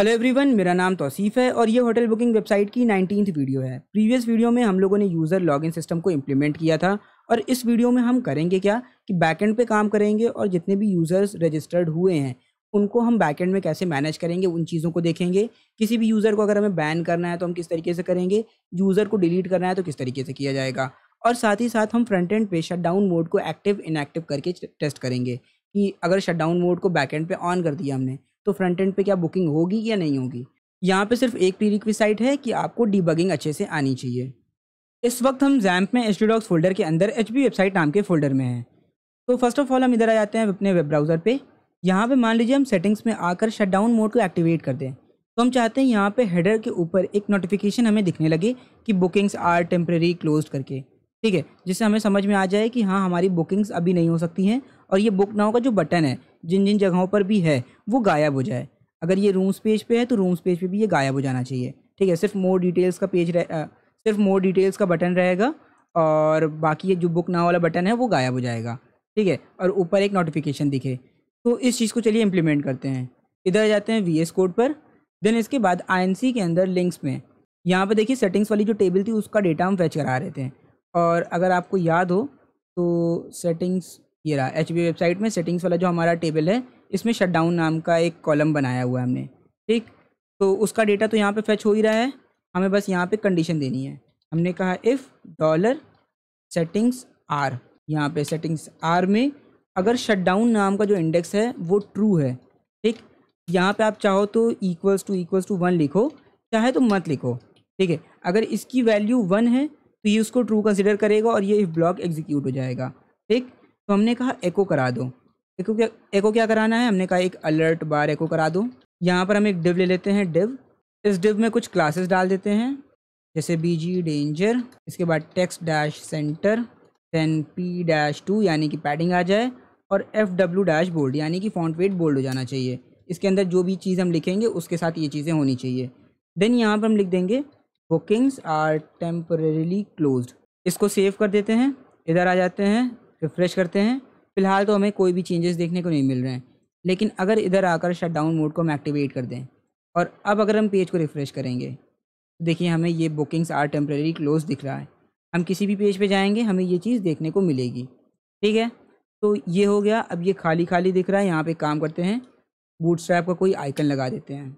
hello everyone मेरा नाम तौसीफ है और ये होटल बुकिंग वेबसाइट की नाइनटीन वीडियो है प्रीवियस वीडियो में हम लोगों ने यूज़र लॉगिन सिस्टम को इम्प्लीमेंट किया था और इस वीडियो में हम करेंगे क्या कि बैकएंड पे काम करेंगे और जितने भी यूज़र्स रजिस्टर्ड हुए हैं उनको हम बैकएंड में कैसे मैनेज करेंगे उन चीज़ों को देखेंगे किसी भी यूज़र को अगर हमें बैन करना है तो हम किस तरीके से करेंगे यूज़र को डिलीट करना है तो किस तरीके से किया जाएगा और साथ ही साथ हम फ्रंट एंड पे शट डाउन मोड को एक्टिव इनएक्टिव करके टेस्ट करेंगे कि अगर शट डाउन मोड को बैकएंड पे ऑन कर दिया हमने तो फ्रंट एंड पे क्या बुकिंग होगी या नहीं होगी यहाँ पे सिर्फ एक प्रीरिक्विसाइट है कि आपको डीबगिंग अच्छे से आनी चाहिए इस वक्त हम जैम्प में एच फोल्डर के अंदर एच वेबसाइट नाम के फोल्डर में हैं तो फर्स्ट ऑफ ऑल हम इधर आ जाते हैं अपने वेब ब्राउज़र पर यहाँ पर मान लीजिए हम सेटिंग्स में आकर शटडाउन मोड को एक्टिवेट कर दें तो हम चाहते हैं यहाँ पे हेडर के ऊपर एक नोटिफिकेशन हमें दिखने लगे कि बुकिंग्स आर टेम्प्रेरी क्लोज करके ठीक है जिससे हमें समझ में आ जाए कि हाँ हमारी बुकिंग्स अभी नहीं हो सकती हैं और ये बुक नाउ का जो बटन है जिन जिन जगहों पर भी है वो गायब हो जाए अगर ये रूम्स पेज पे है तो रूम्स पेज पे भी ये गायब हो जाना चाहिए ठीक है सिर्फ मोर डिटेल्स का पेज रह सिर्फ मोर डिटेल्स का बटन रहेगा और बाकी ये जो बुक नाउ वाला बटन है वो गायब हो जाएगा ठीक है और ऊपर एक नोटिफिकेशन दिखे तो इस चीज़ को चलिए इम्प्लीमेंट करते हैं इधर जाते हैं वी कोड पर देन इसके बाद आई के अंदर लिंक्स में यहाँ पर देखिए सेटिंग्स वाली जो टेबल थी उसका डेटा हम फैच करा रहे थे और अगर आपको याद हो तो सेटिंग्स ये रहा एच वेबसाइट में सेटिंग्स वाला जो हमारा टेबल है इसमें शटडाउन नाम का एक कॉलम बनाया हुआ है हमने ठीक तो उसका डेटा तो यहाँ पे फेच हो ही रहा है हमें बस यहाँ पे कंडीशन देनी है हमने कहा इफ़ डॉलर सेटिंग्स आर यहाँ पे सेटिंग्स आर में अगर शटडाउन नाम का जो इंडेक्स है वो ट्रू है ठीक यहाँ पे आप चाहो तो equals to equals to one लिखो चाहे तो मत लिखो ठीक है अगर इसकी वैल्यू वन है तो ये उसको ट्रू कंसिडर करेगा और ये इफ ब्लॉक एग्जीक्यूट हो जाएगा ठीक तो हमने कहा एको करा दो एको क्या एको क्या कराना है हमने कहा एक अलर्ट बार एको करा दो यहाँ पर हम एक डिव ले लेते हैं डिव इस डिव में कुछ क्लासेस डाल देते हैं जैसे बी जी डेंजर इसके बाद text dash center then P dash two यानी कि पैडिंग आ जाए और एफ डब्ल्यू डैश बोल्ड यानी कि फॉन्ट वेट बोल्ड हो जाना चाहिए इसके अंदर जो भी चीज़ हम लिखेंगे उसके साथ ये चीज़ें होनी चाहिए देन यहाँ पर हम लिख देंगे बुकिंग्स आर टेम्परेली क्लोज इसको सेव कर देते हैं इधर आ जाते हैं रिफ़्रेश करते हैं फिलहाल तो हमें कोई भी चेंजेस देखने को नहीं मिल रहे हैं लेकिन अगर इधर आकर शट डाउन मोड को हम एक्टिवेट कर दें और अब अगर हम पेज को रिफ़्रेश करेंगे तो देखिए हमें ये बुकिंग्स आर टेम्प्रेरी क्लोज दिख रहा है हम किसी भी पेज पे जाएंगे हमें ये चीज़ देखने को मिलेगी ठीक है तो ये हो गया अब ये खाली खाली दिख रहा है यहाँ पे काम करते हैं बूट स्ट्रैप का कोई आइकन लगा देते हैं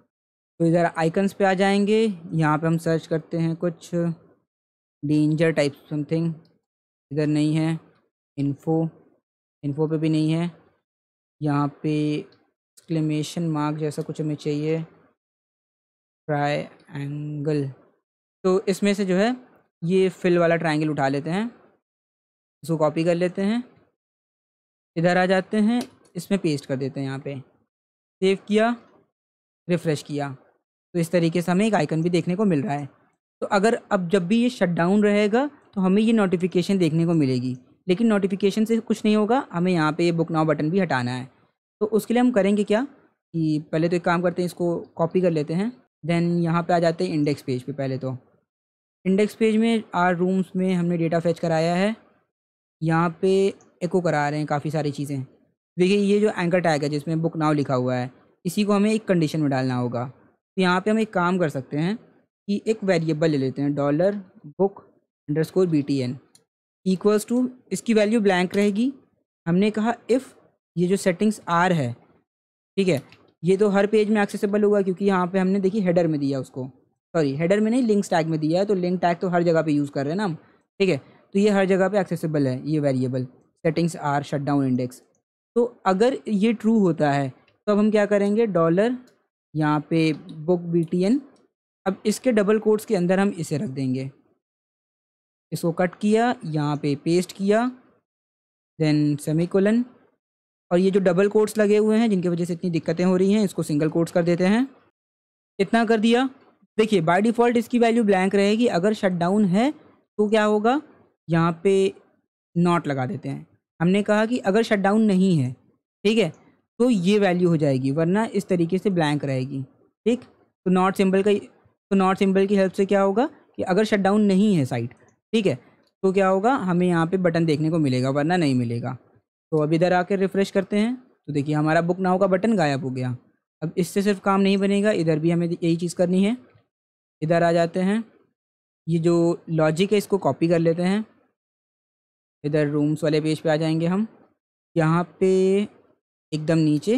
तो इधर आइकन्स पर आ जाएंगे यहाँ पर हम सर्च करते हैं कुछ डेंजर टाइप समथिंग इधर नहीं है इन्फो इन्फो पे भी नहीं है यहाँ पे एक्सक्लेमेशन मार्क जैसा कुछ हमें चाहिए ट्राई एंगल तो इसमें से जो है ये फिल वाला ट्राइंगल उठा लेते हैं इसको कॉपी कर लेते हैं इधर आ जाते हैं इसमें पेस्ट कर देते हैं यहाँ पे सेव किया रिफ़्रेश किया तो इस तरीके से हमें एक आइकन भी देखने को मिल रहा है तो अगर अब जब भी ये शट डाउन रहेगा तो हमें ये नोटिफिकेशन देखने को मिलेगी लेकिन नोटिफिकेशन से कुछ नहीं होगा हमें यहाँ पे ये बुक नाउ बटन भी हटाना है तो उसके लिए हम करेंगे क्या कि पहले तो एक काम करते हैं इसको कॉपी कर लेते हैं देन यहाँ पे आ जाते हैं इंडेक्स पेज पे पहले तो इंडेक्स पेज में आर रूम्स में हमने डेटा फेच कराया है यहाँ पे एको करा रहे हैं काफ़ी सारी चीज़ें देखिए ये जो एंकर टैग है जिसमें बुक नाव लिखा हुआ है इसी को हमें एक कंडीशन में डालना होगा तो यहाँ पर हम एक काम कर सकते हैं कि एक वेरिएबल ले लेते हैं dollar book underscore B T N equals to इसकी वैल्यू ब्लैंक रहेगी हमने कहा इफ़ ये जो सेटिंग्स आर है ठीक है ये तो हर पेज में एक्सेसिबल होगा क्योंकि यहाँ पे हमने देखी हेडर में दिया उसको सॉरी हेडर में नहीं लिंक टैग में दिया है तो लिंक टैग तो हर जगह पे यूज़ कर रहे हैं ना हम ठीक है तो ये हर जगह पे एक्सेसिबल है ये variable settings are shut down index तो अगर ये ट्रू होता है तो अब हम क्या करेंगे डॉलर यहाँ पे बुक बी अब इसके डबल कोड्स के अंदर हम इसे रख देंगे इसको कट किया यहाँ पे पेस्ट किया देन सेमीकोलन और ये जो डबल कोट्स लगे हुए हैं जिनकी वजह से इतनी दिक्कतें हो रही हैं इसको सिंगल कोट्स कर देते हैं इतना कर दिया देखिए बाय डिफ़ॉल्ट इसकी वैल्यू ब्लैंक रहेगी अगर शट डाउन है तो क्या होगा यहाँ पे नॉट लगा देते हैं हमने कहा कि अगर शट डाउन नहीं है ठीक है तो ये वैल्यू हो जाएगी वरना इस तरीके से ब्लैंक रहेगी ठीक तो नॉट सिंबल का तो नॉट सिंबल की हेल्प से क्या होगा कि अगर शट डाउन नहीं है साइट ठीक है तो क्या होगा हमें यहाँ पे बटन देखने को मिलेगा वरना नहीं मिलेगा तो अब इधर आकर रिफ़्रेश करते हैं तो देखिए हमारा बुक नाव का बटन गायब हो गया अब इससे सिर्फ काम नहीं बनेगा इधर भी हमें यही चीज़ करनी है इधर आ जाते हैं ये जो लॉजिक है इसको कॉपी कर लेते हैं इधर रूम्स वाले पेज पे आ जाएंगे हम यहाँ पे एकदम नीचे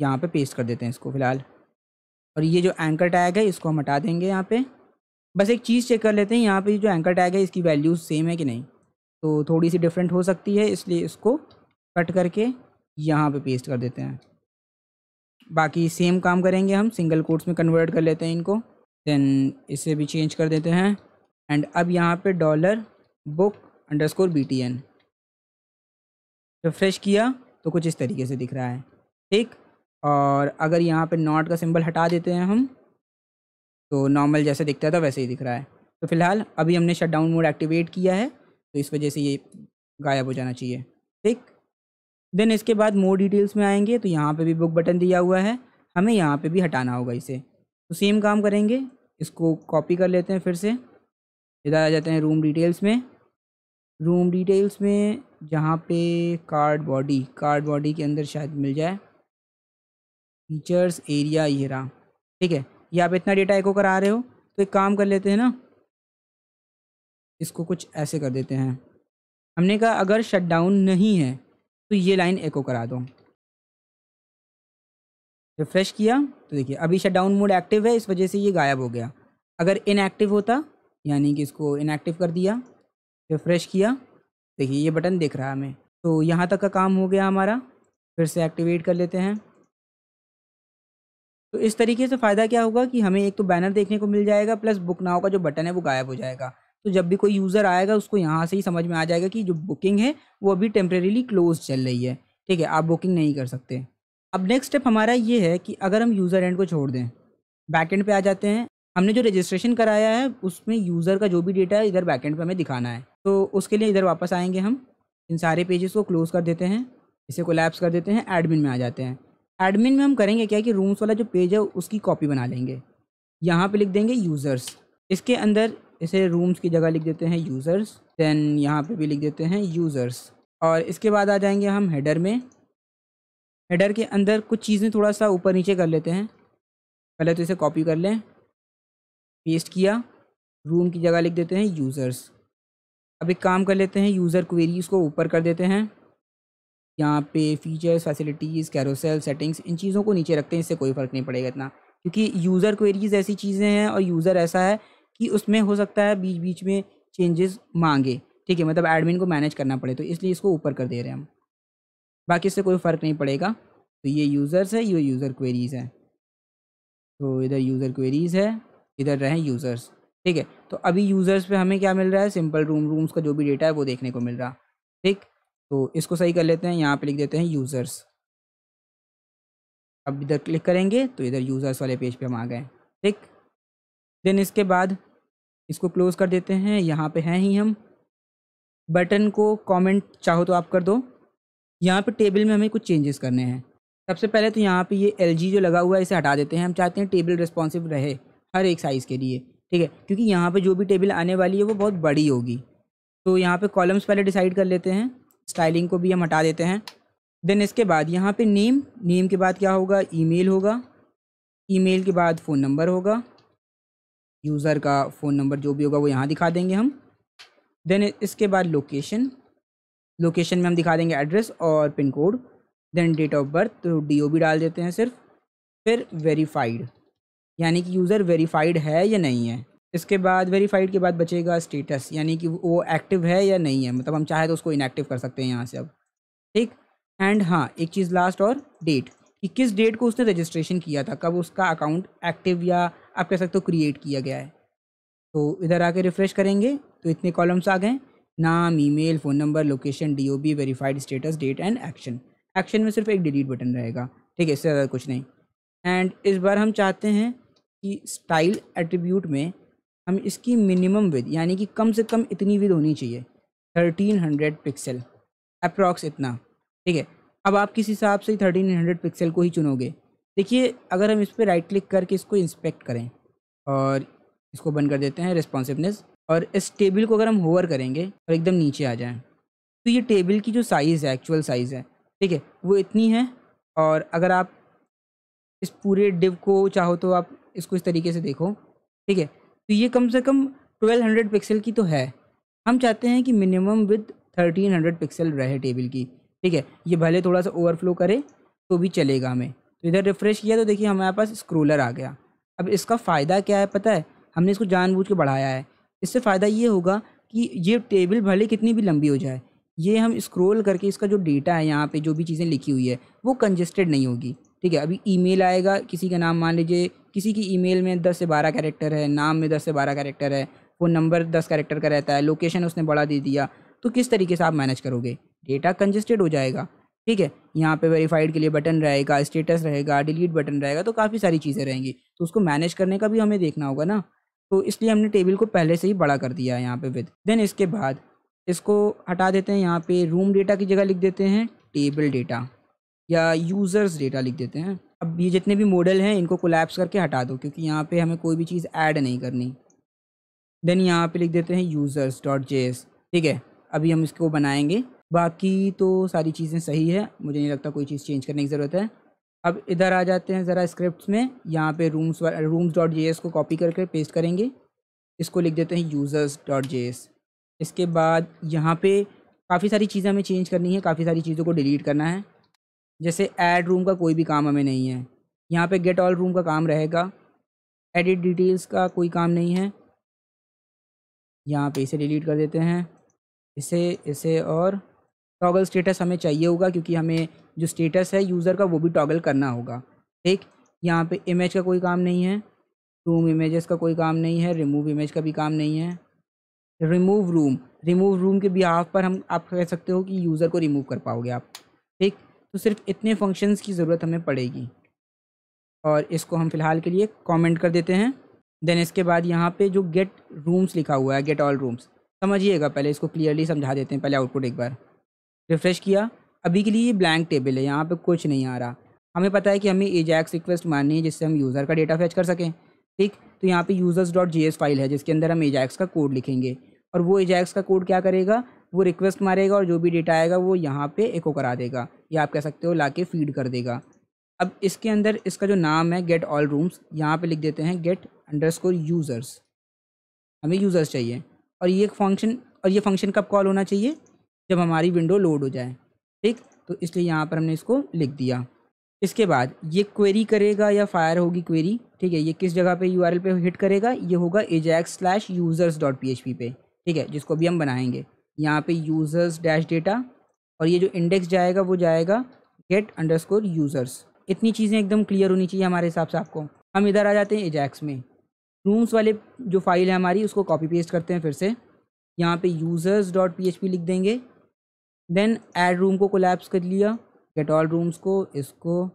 यहाँ पे पेस्ट कर देते हैं इसको फ़िलहाल और ये जो एंकर टैग है इसको हम हटा देंगे यहाँ पे बस एक चीज़ चेक कर लेते हैं यहाँ पे जो एंकर टैग है इसकी वैल्यू सेम है कि नहीं तो थोड़ी सी डिफरेंट हो सकती है इसलिए इसको कट करके यहाँ पे पेस्ट कर देते हैं बाकी सेम काम करेंगे हम सिंगल कोर्ट्स में कन्वर्ट कर लेते हैं इनको देन इसे भी चेंज कर देते हैं एंड अब यहाँ पर dollar book underscore B T N refresh किया तो कुछ इस तरीके से दिख रहा है ठीक और अगर यहाँ पे नॉट का सिंबल हटा देते हैं हम तो नॉर्मल जैसे दिखता था तो वैसे ही दिख रहा है तो फिलहाल अभी हमने शट डाउन मोड एक्टिवेट किया है तो इस वजह से ये गायब हो जाना चाहिए ठीक देन इसके बाद मोर डिटेल्स में आएंगे तो यहाँ पे भी बुक बटन दिया हुआ है हमें यहाँ पे भी हटाना होगा इसे तो सेम काम करेंगे इसको कॉपी कर लेते हैं फिर से इधर आ जाते हैं रूम डिटेल्स में रूम डिटेल्स में जहाँ पे कार्ड बॉडी कार्ड बॉडी के अंदर शायद मिल जाए फीचर्स एरिया ये रहा ठीक है या आप इतना डेटा एको करा रहे हो तो एक काम कर लेते हैं ना इसको कुछ ऐसे कर देते हैं हमने कहा अगर शटडाउन नहीं है तो ये लाइन एको करा दो रिफ़्रेश किया तो देखिए अभी शटडाउन मोड एक्टिव है इस वजह से ये गायब हो गया अगर इनएक्टिव होता यानी कि इसको इनएक्टिव कर दिया रिफ़्रेश किया देखिए ये बटन देख रहा है हमें तो यहाँ तक का काम हो गया हमारा फिर से एक्टिवेट कर लेते हैं तो इस तरीके से फ़ायदा क्या होगा कि हमें एक तो बैनर देखने को मिल जाएगा प्लस बुक नाव का जो बटन है वो गायब हो जाएगा तो जब भी कोई यूज़र आएगा उसको यहाँ से ही समझ में आ जाएगा कि जो बुकिंग है वो अभी टेम्परेली क्लोज चल रही है ठीक है आप बुकिंग नहीं कर सकते अब नेक्स्ट स्टेप हमारा ये है कि अगर हम यूज़र एंड को छोड़ दें बैक एंड पे आ जाते हैं हमने जो रजिस्ट्रेशन कराया है उसमें यूज़र का जो भी डेटा है इधर बैक एंड पे हमें दिखाना है तो उसके लिए इधर वापस आएंगे हम इन सारे पेजेस को क्लोज़ कर देते हैं इसे कोलैप्स कर देते हैं एडमिन में आ जाते हैं एडमिन में हम करेंगे क्या कि रूम्स वाला जो पेज है उसकी कॉपी बना लेंगे यहाँ पे लिख देंगे यूज़र्स इसके अंदर इसे रूम्स की जगह लिख देते हैं यूज़र्स दैन यहाँ पे भी लिख देते हैं यूज़र्स और इसके बाद आ जाएंगे हम हेडर में हेडर के अंदर कुछ चीज़ें थोड़ा सा ऊपर नीचे कर लेते हैं पहले तो इसे कॉपी कर लें पेस्ट किया रूम की जगह लिख देते हैं यूज़र्स अब एक काम कर लेते हैं यूज़र क्वेरी इसको ऊपर कर देते हैं यहाँ पे फीचर्स फैसिलिटीज़ कैरोसेल सेटिंग्स इन चीज़ों को नीचे रखते हैं इससे कोई फ़र्क नहीं पड़ेगा इतना क्योंकि यूज़र क्वेरीज ऐसी चीज़ें हैं और यूज़र ऐसा है कि उसमें हो सकता है बीच बीच में चेंजेस मांगे ठीक है मतलब एडमिन को मैनेज करना पड़े तो इसलिए इसको ऊपर कर दे रहे हैं हम बाकी इससे कोई फ़र्क नहीं पड़ेगा तो ये यूज़र्स है ये यूज़र क्वेरीज़ है तो इधर यूज़र क्वेरीज़ है इधर रहें यूज़र्स ठीक है तो अभी यूज़र्स पे हमें क्या मिल रहा है सिंपल रूम रूम्स का जो भी डेटा है वो देखने को मिल रहा ठीक तो इसको सही कर लेते हैं यहाँ पे लिख देते हैं यूज़र्स अब इधर क्लिक करेंगे तो इधर यूज़र्स वाले पेज पे हम आ गए ठीक देन इसके बाद इसको क्लोज़ कर देते हैं यहाँ पे हैं ही हम बटन को कमेंट चाहो तो आप कर दो यहाँ पे टेबल में हमें कुछ चेंजेस करने हैं सबसे पहले तो यहाँ पे ये एल जो लगा हुआ है इसे हटा देते हैं हम चाहते हैं टेबल रिस्पॉन्सिव रहे हर एक साइज़ के लिए ठीक है क्योंकि यहाँ पर जो भी टेबल आने वाली है वो बहुत बड़ी होगी तो यहाँ पर कॉलम्स पहले डिसाइड कर लेते हैं स्टाइलिंग को भी हम हटा देते हैं देन इसके बाद यहाँ पे नेम नेम के बाद क्या होगा ईमेल होगा ईमेल के बाद फ़ोन नंबर होगा यूज़र का फ़ोन नंबर जो भी होगा वो यहाँ दिखा देंगे हम देन इसके बाद लोकेशन लोकेशन में हम दिखा देंगे एड्रेस और pin code then date of birth तो डी डाल देते हैं सिर्फ फिर वेरीफाइड यानी कि यूज़र वेरीफाइड है या नहीं है इसके बाद वेरीफाइड के बाद बचेगा स्टेटस यानी कि वो एक्टिव है या नहीं है मतलब हम चाहे तो उसको इनएक्टिव कर सकते हैं यहाँ से अब ठीक एंड हाँ एक चीज़ लास्ट और डेट कि किस डेट को उसने रजिस्ट्रेशन किया था कब उसका अकाउंट एक्टिव या आप कह सकते हो क्रिएट किया गया है तो इधर आके रिफ़्रेश करेंगे तो इतने कॉलम्स आ गए नाम email phone number location DOB verified status date and action action में सिर्फ एक डिलीट बटन रहेगा ठीक है इससे ज़्यादा कुछ नहीं एंड इस बार हम चाहते हैं कि स्टाइल एट्रीब्यूट में हम इसकी मिनिमम विद यानी कि कम से कम इतनी विद होनी चाहिए थर्टीन हंड्रेड पिक्सल अप्रॉक्स इतना ठीक है अब आप किस हिसाब से थर्टीन हंड्रेड पिक्सल को ही चुनोगे देखिए अगर हम इस पर राइट क्लिक करके इसको इंस्पेक्ट करें और इसको बंद कर देते हैं रिस्पॉन्सिवनेस और इस टेबल को अगर हम होवर करेंगे और एकदम नीचे आ जाएँ तो ये टेबल की जो साइज़ है एक्चुअल साइज़ है ठीक है वो इतनी है और अगर आप इस पूरे डिव को चाहो तो आप इसको इस तरीके से देखो ठीक है तो ये कम से कम 1200 पिक्सल की तो है हम चाहते हैं कि मिनिमम विद 1300 पिक्सल रहे टेबल की ठीक है ये भले थोड़ा सा ओवरफ्लो करे तो भी चलेगा हमें तो इधर रिफ़्रेश किया तो देखिए हमारे पास स्क्रोलर आ गया अब इसका फ़ायदा क्या है पता है हमने इसको जानबूझ के बढ़ाया है इससे फ़ायदा ये होगा कि ये टेबल भले कितनी भी लंबी हो जाए ये हम स्क्रॉल करके इसका जो डेटा है यहाँ पे जो भी चीज़ें लिखी हुई है वो कंजेस्टेड नहीं होगी ठीक है अभी ईमेल आएगा किसी का नाम मान लीजिए किसी की ईमेल में दस से बारह कैरेक्टर है नाम में दस से बारह कैरेक्टर है फ़ोन नंबर दस कैरेक्टर का रहता है लोकेशन उसने बड़ा दे दिया तो किस तरीके से आप मैनेज करोगे डेटा कंजेस्टेड हो जाएगा ठीक है यहाँ पे वेरीफाइड के लिए बटन रहेगा स्टेटस रहेगा डिलीट बटन रहेगा तो काफ़ी सारी चीज़ें रहेंगी तो उसको मैनेज करने का भी हमें देखना होगा ना तो इसलिए हमने टेबल को पहले से ही बड़ा कर दिया है यहाँ पे विद देन इसके बाद इसको हटा देते हैं यहाँ पे रूम डेटा की जगह लिख देते हैं टेबल डेटा या यूज़र्स डेटा लिख देते हैं अब ये जितने भी मॉडल हैं इनको कोलैप्स करके हटा दो क्योंकि यहाँ पे हमें कोई भी चीज़ ऐड नहीं करनी देन यहाँ पे लिख देते हैं यूज़र्स डॉट जे ठीक है अभी हम इसको बनाएंगे बाकी तो सारी चीज़ें सही है मुझे नहीं लगता कोई चीज़ चेंज करने की ज़रूरत है अब इधर आ जाते हैं ज़रा स्क्रिप्ट में यहाँ पर rooms rooms dot J S को कॉपी करके पेस्ट करेंगे इसको लिख देते हैं यूज़र्स डॉट जे एस इसके बाद यहाँ पर काफ़ी सारी चीज़ें हमें चेंज करनी है काफ़ी सारी चीज़ों को डिलीट करना है जैसे ऐड रूम का कोई भी काम हमें नहीं है यहाँ पे गेट ऑल रूम का काम रहेगा एडिट डिटेल्स का कोई काम नहीं है यहाँ पे इसे डिलीट कर देते हैं इसे इसे और टॉगल स्टेटस हमें चाहिए होगा क्योंकि हमें जो स्टेटस है यूज़र का वो भी टॉगल करना होगा ठीक यहाँ पे इमेज का कोई काम नहीं है रूम इमेजेस का कोई काम नहीं है रिमूव इमेज का भी काम नहीं है रिमूव रूम रिमूव रूम के बिहाफ पर हम आप कह सकते हो कि यूज़र को रिमूव कर पाओगे आप ठीक तो सिर्फ इतने फंक्शंस की ज़रूरत हमें पड़ेगी और इसको हम फ़िलहाल के लिए कमेंट कर देते हैं देन इसके बाद यहाँ पे जो गेट रूम्स लिखा हुआ है गेट ऑल रूम्स समझिएगा पहले इसको क्लियरली समझा देते हैं पहले आउटपुट एक बार रिफ़्रेश किया अभी के लिए ये ब्लैंक टेबल है यहाँ पर कुछ नहीं आ रहा हमें पता है कि हमें एजैक्स रिक्वेस्ट माननी है जिससे हम यूज़र का डेटा फैच कर सकें ठीक तो यहाँ पर यूजर्स डॉट एस फाइल है जिसके अंदर हम एजैक्स का कोड लिखेंगे और वो एजैक्स का कोड क्या करेगा वो रिक्वेस्ट मारेगा और जो भी डेटा आएगा वो यहाँ पे एको करा देगा या आप कह सकते हो ला के फीड कर देगा अब इसके अंदर इसका जो नाम है गेट ऑल रूम्स यहाँ पे लिख देते हैं गेट अंडरस्कोर यूज़र्स हमें यूज़र्स चाहिए और ये फंक्शन और ये फंक्शन कब कॉल होना चाहिए जब हमारी विंडो लोड हो जाए ठीक तो इसलिए यहाँ पर हमने इसको लिख दिया इसके बाद ये क्वेरी करेगा या फायर होगी क्वेरी ठीक है ये किस जगह पे यूआरएल पे हिट करेगा ये होगा Ajax slash users dot P पे ठीक है जिसको भी हम बनाएंगे यहाँ पे यूज़र्स डैश डेटा और ये जो इंडेक्स जाएगा वो जाएगा गेट अंडरस्कोर यूज़र्स इतनी चीज़ें एकदम क्लियर होनी चाहिए हमारे हिसाब से आपको हम इधर आ जाते हैं एजैक्स में रूम्स वाले जो फाइल है हमारी उसको कॉपी पेस्ट करते हैं फिर से यहाँ पे users dot P H P लिख देंगे देन एड रूम को कोलैप्स कर लिया गेट ऑल रूम्स को इसको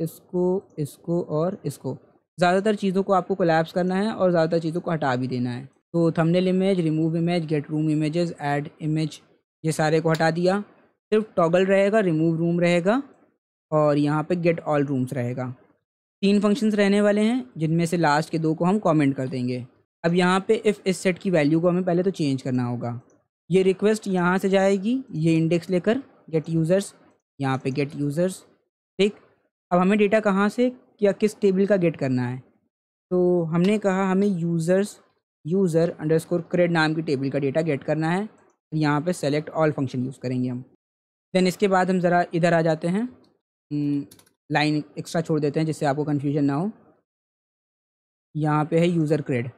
इसको इसको और इसको ज़्यादातर चीज़ों को आपको कोलैप्स करना है और ज़्यादातर चीज़ों को हटा भी देना है तो thumbnail image remove image get room images add image ये सारे को हटा दिया सिर्फ टॉगल रहेगा रिमूव रूम रहेगा और यहाँ पे गेट ऑल रूम्स रहेगा तीन फंक्शंस रहने वाले हैं जिनमें से लास्ट के दो को हम कमेंट कर देंगे अब यहाँ पे इफ़ इस सेट की वैल्यू को हमें पहले तो चेंज करना होगा ये रिक्वेस्ट यहाँ से जाएगी ये इंडेक्स लेकर गेट यूज़र्स यहाँ पे गेट यूज़र्स ठीक अब हमें डेटा कहाँ से या किस टेबल का गेट करना है तो हमने कहा हमें यूज़र्स यूज़र अंडरस्कोर क्रेड नाम की टेबल का डेटा गेट करना है यहाँ पे सेलेक्ट ऑल फंक्शन यूज़ करेंगे हम देन इसके बाद हम ज़रा इधर आ जाते हैं लाइन hmm, एक्स्ट्रा छोड़ देते हैं जिससे आपको कन्फ्यूजन ना हो यहाँ पे है यूज़र क्रेड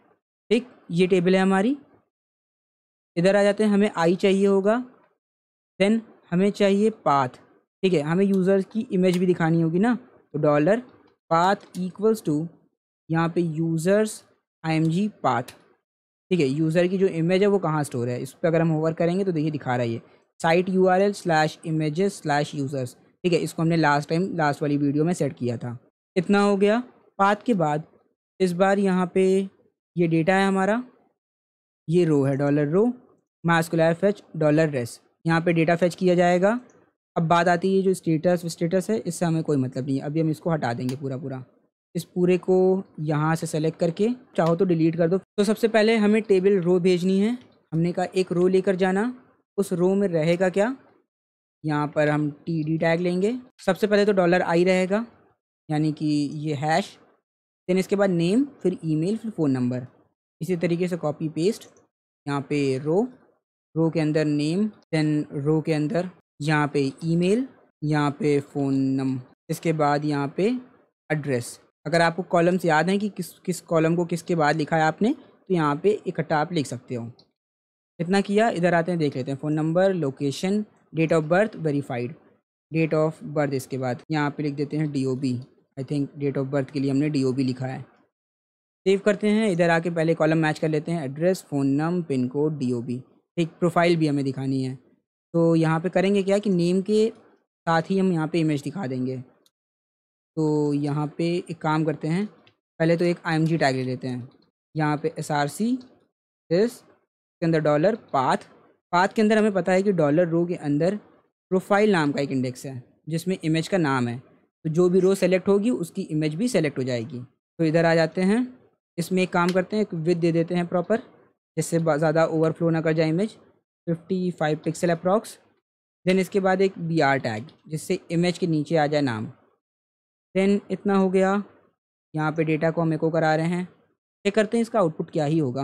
ठीक ये टेबल है हमारी इधर आ जाते हैं हमें आई चाहिए होगा देन हमें चाहिए पाथ ठीक है हमें यूज़र की इमेज भी दिखानी होगी ना तो डॉलर पाथ इक्वल्स टू यहाँ पे users I M G path ठीक है यूज़र की जो इमेज है वो कहाँ स्टोर है इस पर अगर हम ओवर करेंगे तो देखिए दिखा रहा है ये site U R L slash slash users ठीक है इसको हमने लास्ट टाइम लास्ट वाली वीडियो में सेट किया था इतना हो गया पाथ के बाद इस बार यहाँ पे ये डेटा है हमारा ये रो है डॉलर रो मास्कुलर फैच डॉलर रेस यहाँ पे डेटा फैच किया जाएगा अब बात आती है जो स्टेटस स्टेटस है इससे हमें कोई मतलब नहीं है अभी हम इसको हटा देंगे पूरा पूरा इस पूरे को यहाँ से सेलेक्ट करके चाहो तो डिलीट कर दो तो सबसे पहले हमें टेबल रो भेजनी है हमने कहा एक रो लेकर जाना उस रो में रहेगा क्या यहाँ पर हम टी डी टैग लेंगे सबसे पहले तो डॉलर आई रहेगा यानी कि ये हैश देन इसके बाद नेम फिर ईमेल फिर फ़ोन नंबर इसी तरीके से कॉपी पेस्ट यहाँ पे रो रो के अंदर नेम देन रो के अंदर यहाँ पे ईमेल यहाँ पे फ़ोन नंबर इसके बाद यहाँ पे एड्रेस अगर आपको कॉलम्स याद हैं कि किस किस कॉलम को किसके बाद लिखा है आपने तो यहाँ पे इकट्ठा आप लिख सकते हो इतना किया इधर आते हैं देख लेते हैं phone number location date of birth verified date of birth इसके बाद यहाँ पे लिख देते हैं D I think date of birth के लिए हमने डी लिखा है सेव करते हैं इधर आके पहले कॉलम मैच कर लेते हैं address phone num pin code D एक प्रोफाइल भी हमें दिखानी है तो यहाँ पर करेंगे क्या कि नेम के साथ ही हम यहाँ पर इमेज दिखा देंगे तो यहाँ पे एक काम करते हैं पहले तो एक आई टैग ले लेते हैं यहाँ पे एस आर सी दिस के अंदर डॉलर पाथ पाथ के अंदर हमें पता है कि डॉलर रो के अंदर प्रोफाइल नाम का एक इंडेक्स है जिसमें इमेज का नाम है तो जो भी रो सेलेक्ट होगी उसकी इमेज भी सेलेक्ट हो जाएगी तो इधर आ जाते हैं इसमें एक काम करते हैं एक विद दे देते हैं प्रॉपर जिससे ज़्यादा ओवरफ्लो ना कर जाए image fifty five pixel approx then इसके बाद एक बी आर टैग जिससे इमेज के नीचे आ जाए नाम देन इतना हो गया यहाँ पे डेटा को हम एको करा रहे हैं चेक करते हैं इसका आउटपुट क्या ही होगा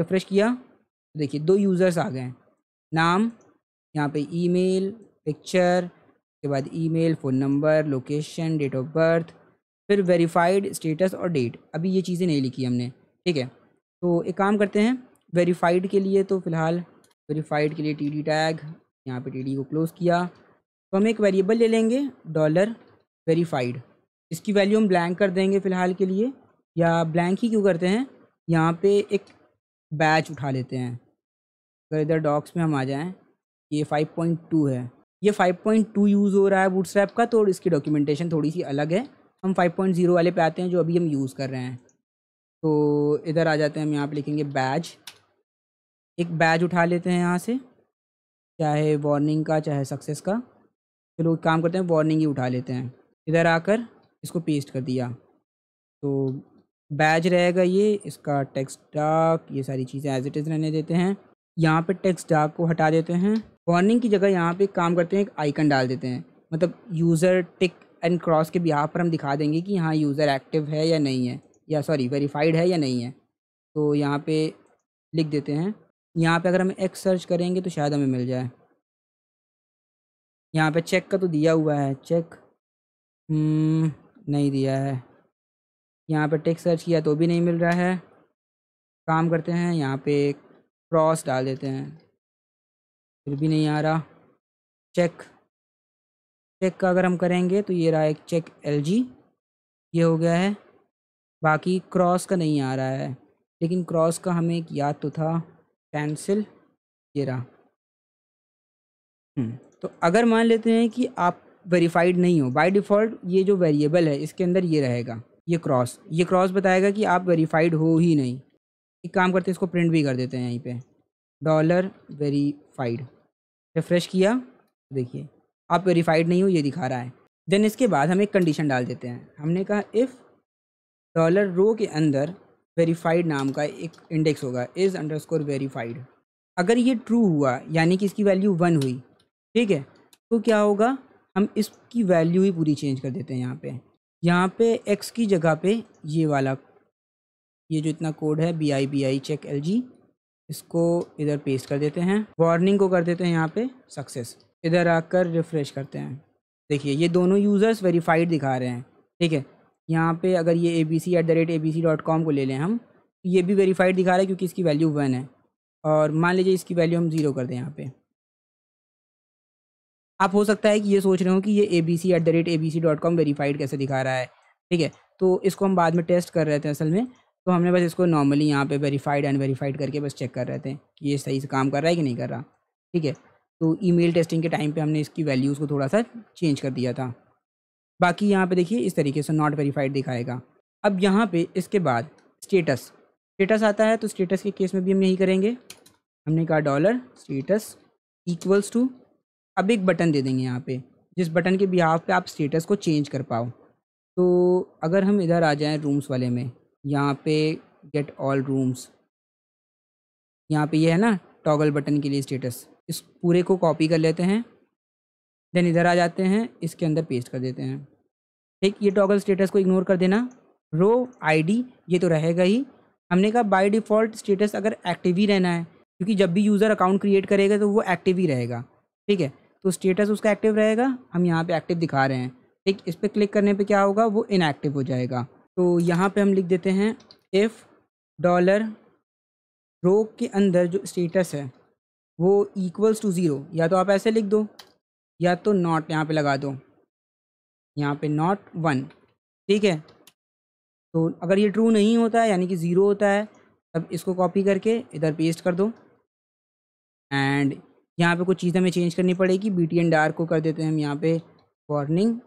रिफ्रेश किया तो देखिए दो यूज़र्स आ गए नाम यहाँ पे ईमेल पिक्चर उसके बाद email phone number location date of birth फिर वेरीफाइड स्टेटस और डेट अभी ये चीज़ें नहीं लिखी हमने ठीक है तो एक काम करते हैं वेरीफाइड के लिए तो फ़िलहाल वेरीफाइड के लिए टी डी टैग यहाँ पर टी डी को क्लोज़ किया तो हम एक वेरिएबल ले लेंगे डॉलर वेरीफाइड इसकी वैल्यू हम ब्लैंक कर देंगे फ़िलहाल के लिए या ब्लैंक ही क्यों करते हैं यहाँ पे एक बैच उठा लेते हैं अगर इधर डॉक्स में हम आ जाएं ये 5.2 है ये 5.2 यूज़ हो रहा है बूटस्ट्रैप का तो इसकी डॉक्यूमेंटेशन थोड़ी सी अलग है हम 5.0 वाले पे आते हैं जो अभी हम यूज़ कर रहे हैं तो इधर आ जाते हैं हम यहाँ पे लिखेंगे बैच एक बैच उठा लेते हैं यहाँ से चाहे वार्निंग का चाहे सक्सेस का चलो काम करते हैं वार्निंग ही उठा लेते हैं इधर आकर इसको पेस्ट कर दिया तो बैज रहेगा ये इसका टेक्स्ट डार्क ये सारी चीज़ें एज इट इज़ रहने देते हैं यहाँ पे टेक्स्ट डार्क को हटा देते हैं वार्निंग की जगह यहाँ पे काम करते हैं एक आइकन डाल देते हैं मतलब यूज़र टिक एंड क्रॉस के बिहार पर हम दिखा देंगे कि हाँ यूज़र एक्टिव है या नहीं है या सॉरी वेरीफाइड है या नहीं है तो यहाँ पर लिख देते हैं यहाँ पर अगर हम एक्स सर्च करेंगे तो शायद हमें मिल जाए यहाँ पर चेक का तो दिया हुआ है चेक नहीं दिया है यहाँ पर टेक्स सर्च किया तो भी नहीं मिल रहा है काम करते हैं यहाँ पे क्रॉस डाल देते हैं फिर भी नहीं आ रहा चेक चेक का अगर हम करेंगे तो ये रहा एक चेक एलजी ये हो गया है बाकी क्रॉस का नहीं आ रहा है लेकिन क्रॉस का हमें एक याद तो था पेंसिल ये रहा हम्म, तो अगर मान लेते हैं कि आप वेरीफाइड नहीं हो बाई डिफ़ॉल्ट ये जो वेरिएबल है इसके अंदर ये रहेगा ये क्रॉस ये क्रॉस बताएगा कि आप वेरीफाइड हो ही नहीं एक काम करते हैं इसको प्रिंट भी कर देते हैं यहीं पे डॉलर वेरीफाइड रिफ़्रेश किया देखिए आप वेरीफाइड नहीं हो ये दिखा रहा है देन इसके बाद हम एक कंडीशन डाल देते हैं हमने कहा इफ़ डॉलर रो के अंदर वेरीफाइड नाम का एक इंडेक्स होगा इज़ अंडर स्कोर वेरीफाइड अगर ये ट्रू हुआ यानी कि इसकी वैल्यू वन हुई ठीक है तो क्या होगा हम इसकी वैल्यू ही पूरी चेंज कर देते हैं यहाँ पे यहाँ पे एक्स की जगह पे ये वाला ये जो इतना कोड है B I B I check L G इसको इधर पेस्ट कर देते हैं वार्निंग को कर देते हैं यहाँ पे सक्सेस इधर आकर रिफ़्रेश करते हैं देखिए ये दोनों यूज़र्स वेरीफाइड दिखा रहे हैं ठीक है यहाँ पे अगर ये A B C at the rate A B C dot com को ले लें हम ये भी वेरीफाइड दिखा रहे हैं क्योंकि इसकी वैल्यू वन है और मान लीजिए इसकी वैल्यू हम ज़ीरो कर दें यहाँ पर आप हो सकता है कि ये सोच रहे हो कि ये A B C at the rate A B C dot com verified कैसे दिखा रहा है ठीक है तो इसको हम बाद में टेस्ट कर रहे थे असल में तो हमने बस इसको नॉर्मली यहाँ पे वेरीफाइड अनवेरीफाइड करके बस चेक कर रहे थे कि ये सही से काम कर रहा है कि नहीं कर रहा ठीक है तो ईमेल टेस्टिंग के टाइम पे हमने इसकी वैल्यूज़ को थोड़ा सा चेंज कर दिया था बाकी यहाँ पे देखिए इस तरीके से नॉट वेरीफाइड दिखाएगा अब यहाँ पे इसके बाद स्टेटस स्टेटस आता है तो स्टेटस के केस में भी हम यही करेंगे हमने कहा डॉलर स्टेटस इक्वल्स टू अब एक बटन दे देंगे यहाँ पे जिस बटन के बिहाफ पे आप स्टेटस को चेंज कर पाओ तो अगर हम इधर आ जाएं रूम्स वाले में यहाँ पे गेट ऑल रूम्स यहाँ पे ये यह है ना टॉगल बटन के लिए स्टेटस इस पूरे को कॉपी कर लेते हैं देन इधर आ जाते हैं इसके अंदर पेस्ट कर देते हैं ठीक ये टॉगल स्टेटस को इग्नोर कर देना रो आई ये तो रहेगा ही हमने कहा बाई डिफ़ॉल्ट स्टेटस अगर एक्टिव ही रहना है क्योंकि जब भी यूज़र अकाउंट क्रिएट करेगा तो वो एक्टिव ही रहेगा ठीक है तो स्टेटस उसका एक्टिव रहेगा हम यहाँ पे एक्टिव दिखा रहे हैं ठीक इस पर क्लिक करने पे क्या होगा वो इनएक्टिव हो जाएगा तो यहाँ पे हम लिख देते हैं इफ़ डॉलर रो के अंदर जो स्टेटस है वो इक्वल्स टू ज़ीरो या तो आप ऐसे लिख दो या तो नॉट यहाँ पे लगा दो यहाँ पे नॉट वन ठीक है तो अगर ये ट्रू नहीं होता है यानी कि ज़ीरो होता है तब इसको कॉपी करके इधर पेस्ट कर दो एंड यहाँ पे कुछ चीज़ हमें चेंज करनी पड़ेगी बी टी एंड डार्क को कर देते हैं हम यहाँ पे वार्निंग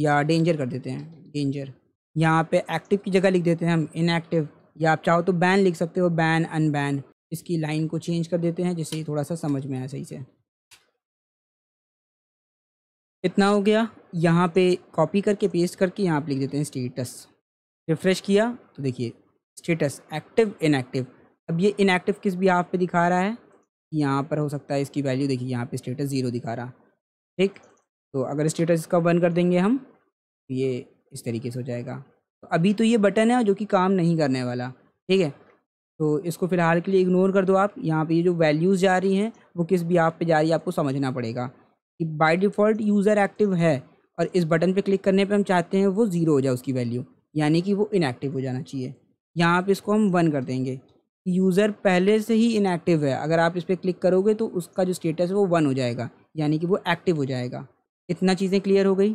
या डेंजर कर देते हैं डेंजर यहाँ पे एक्टिव की जगह लिख देते हैं हम इनएक्टिव या आप चाहो तो बैन लिख सकते हो बैन अनबैन इसकी लाइन को चेंज कर देते हैं जिससे थोड़ा सा समझ में आए सही से इतना हो गया यहाँ पे कॉपी करके पेस्ट करके यहाँ पर लिख देते हैं स्टेटस रिफ़्रेश किया तो देखिए स्टेटस एक्टिव इनएक्टिव अब ये इनएक्टिव किस भी आप पे दिखा रहा है यहाँ पर हो सकता है इसकी वैल्यू देखिए यहाँ पे स्टेटस ज़ीरो दिखा रहा ठीक तो अगर स्टेटस इसका वन कर देंगे हम तो ये इस तरीके से हो जाएगा तो अभी तो ये बटन है जो कि काम नहीं करने वाला ठीक है तो इसको फ़िलहाल के लिए इग्नोर कर दो आप यहाँ पे ये जो वैल्यूज़ जा रही हैं वो किस भी आप पे जा रही है आपको समझना पड़ेगा कि बाय डिफ़ॉल्ट यूज़र एक्टिव है और इस बटन पे क्लिक करने पे हम चाहते हैं वो ज़ीरो हो जाए उसकी वैल्यू यानी कि वो इनएक्टिव हो जाना चाहिए यहाँ पे इसको हम वन कर देंगे यूज़र पहले से ही इनएक्टिव है अगर आप इस पर क्लिक करोगे तो उसका जो स्टेटस है वो वन हो जाएगा यानी कि वो एक्टिव हो जाएगा इतना चीज़ें क्लियर हो गई